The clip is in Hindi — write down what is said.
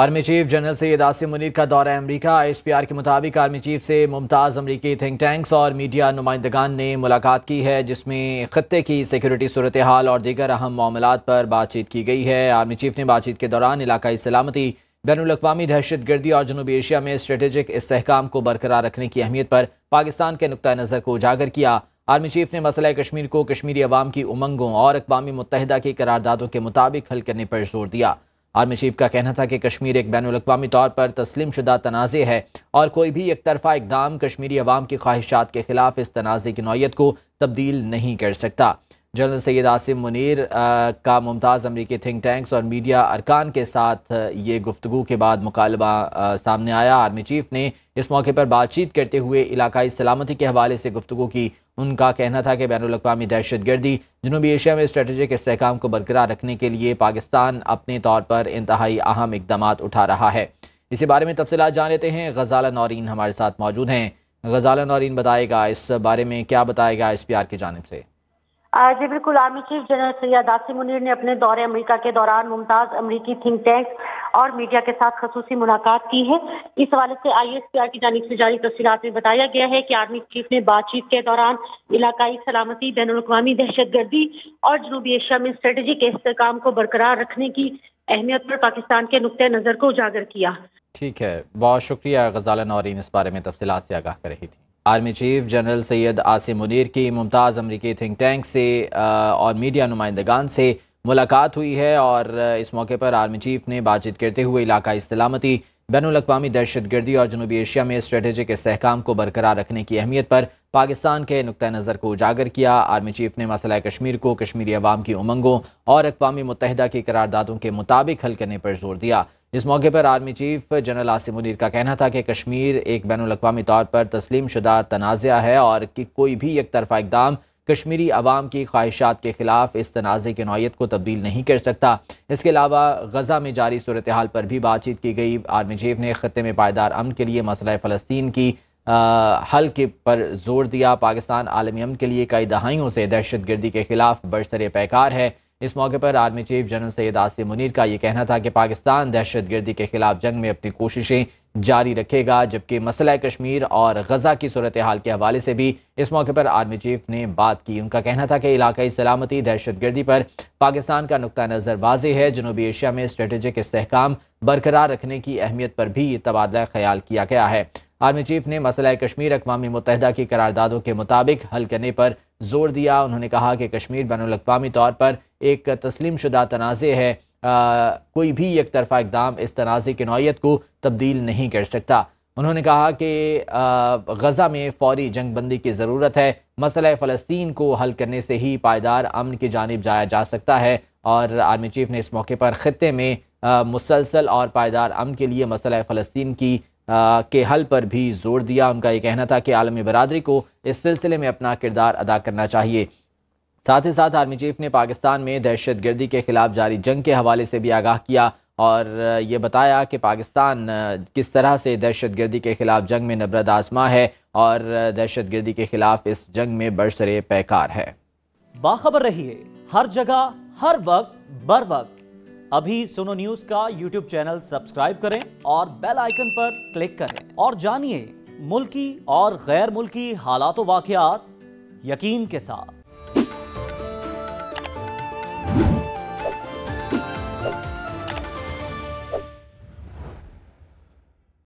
army chief general Syed Asim Munir का दौरा अमरीका आर के मुताबिक आर्मी चीफ से मुमताज़ अमरीकी थिंक टैंक्स और मीडिया नुमाइंदगान ने मुलाकात की है जिसमें खत्े की सिक्योरिटी सूरत हाल और दीगर अहम मामलों पर बातचीत की गई है आर्मी चीफ ने बातचीत के दौरान इलाकई सलामती बैन अवी दहशत गर्दी और जनूबी एशिया में स्ट्रेटेजिक इसकाम को बरकरार रखने की अहमियत पर पाकिस्तान के नुक़ नज़र को उजागर किया आर्मी चीफ ने मसला कश्मीर को कश्मीरी अवाम की उमंगों और अकवा मुतहदा की करारदादों के मुताबिक हल करने पर जोर दिया आर्मी चीफ का कहना था कि कश्मीर एक बैन अवी तौर पर तस्लीम शुदा तनाज़े है और कोई भी एक तरफा इकदाम कश्मीरी अवाम की ख्वाहिशात के खिलाफ इस तनाज़े की नौीयत को तब्दील नहीं कर सकता जनरल सैद आसिम मुनर का मुमताज़ अमरीकी थिंक टैंक्स और मीडिया अरकान के साथ ये गुफ्तु के बाद मुकालबा सामने आया आर्मी चीफ ने इस मौके पर बातचीत करते हुए इलाकई सलामती के हवाले से गुफ्तु की उनका कहना था कि बैन अवी दहशत गर्दी जनूबी एशिया में स्ट्रेटिक इसकाम को बरकरार रखने के लिए पाकिस्तान अपने तौर पर इंतहाई अहम इकदाम उठा रहा है इसी बारे में तफसी जान लेते हैं गजाला नौरीन हमारे साथ मौजूद हैं गजाला नौरीन बताएगा इस बारे में क्या बताएगा एस पी आर की जानब से जी बिल्कुल army chief general Syed Asim Munir ने अपने दौरे अमेरिका के दौरान मुमताज़ अमरीकी थिंक टैंक और मीडिया के साथ खसूसी मुलाकात की है इस हवाले से आईएसपीआर की जानब से जारी तफसीत में बताया गया है कि आर्मी चीफ ने बातचीत के दौरान इलाकाई सलामती बैन अवी दहशत गर्दी और जनूबी एशिया में स्ट्रेटेजी के इसकाम को बरकरार रखने की अहमियत पर पाकिस्तान के नुक़ नज़र को उजागर किया ठीक है बहुत शुक्रिया गजाला नौरीन इस बारे में तफसीत से आगाह कर रही थी army chief general Syed Asim Munir की मुमताज़ अमरीकी थिंक टैंक से और मीडिया नुमाइंदगान से मुलाकात हुई है और इस मौके पर आर्मी चीफ ने बातचीत करते हुए इलाकाई सलामती बैन अवी दहशत गर्दी और जनूबी एशिया में स्ट्रेटेजिक इसकाम को बरकरार रखने की अहमियत पर पाकिस्तान के नुक़ नज़र को उजागर किया आर्मी चीफ ने मसला कश्मीर को कश्मीरी अवाम की उमंगों और अकवा मुतहदा की करारदादों के मुताबिक हल करने पर जोर दिया इस मौके पर आर्मी चीफ जनरल आसिम उदीर का कहना था कि कश्मीर एक बैन अवी तौर पर तस्लीम शुदा तनाज़ है और कि कोई भी एक तरफा इकदाम कश्मीरी आवाम की ख्वाहिशात के खिलाफ इस तनाज़े की नौीयत को तब्दील नहीं कर सकता इसके अलावा गजा में जारी सूरत हाल पर भी बातचीत की गई आर्मी चीफ ने खत्े में पायदार अमन के लिए मसला फ़लस्तीन की हल के पर जोर दिया पाकिस्तान आलमी अमन के लिए कई दहाइयों से दहशत गर्दी के खिलाफ बरसर पैकार है इस मौके पर army chief general Syed Asim Munir का यह कहना था कि पाकिस्तान दहशत गर्दी के खिलाफ जंग में अपनी कोशिशें जारी रखेगा जबकि मसला कश्मीर और गजा की सूरत हाल के हवाले से भी इस मौके पर आर्मी चीफ ने बात की उनका कहना था कि इलाकई सलामती दहशत गर्दी पर पाकिस्तान का नुक़ नज़र वाज है जनूबी एशिया में स्ट्रेटेजिक इसकाम बरकरार रखने की अहमियत पर भी तबादला ख्याल किया गया है आर्मी चीफ ने मसला कश्मीर अकवा मुतहदा की करारदादों के मुताबिक हल करने पर जोर दिया उन्होंने कहा कि कश्मीर बैन अवी तौर पर एक तस्लीम शुदा तनाज़े है आ, कोई भी एक तरफा इकदाम इस तनाज़े की नौीयत को तब्दील नहीं कर सकता उन्होंने कहा कि गज़ा में फौरी जंग बंदी की ज़रूरत है मसल फ़लस्तीन को हल करने से ही पायदार अमन की जानब जाया जा सकता है और आर्मी चीफ ने इस मौके पर ख़त्े में मुसलसल और पायदार अमन के लिए मसल फ़लस्तीन की आ, के हल पर भी जोर दिया उनका ये कहना था कि आलमी बरदरी को इस सिलसिले में अपना किरदार अदा करना चाहिए साथ ही साथ आर्मी चीफ ने पाकिस्तान में दहशत गर्दी के खिलाफ जारी जंग के हवाले से भी आगाह किया और ये बताया कि पाकिस्तान किस तरह से दहशत गर्दी के खिलाफ जंग में नबरद आजमा है और दहशत गर्दी के खिलाफ इस जंग में बरसरे पैकार है बाखबर रहिए हर जगह हर वक्त बर वक्त अभी सोनो न्यूज का यूट्यूब चैनल सब्सक्राइब करें और बेल आइकन पर क्लिक करें और जानिए मुल्की और गैर मुल्की हालात वाकत यकीन के साथ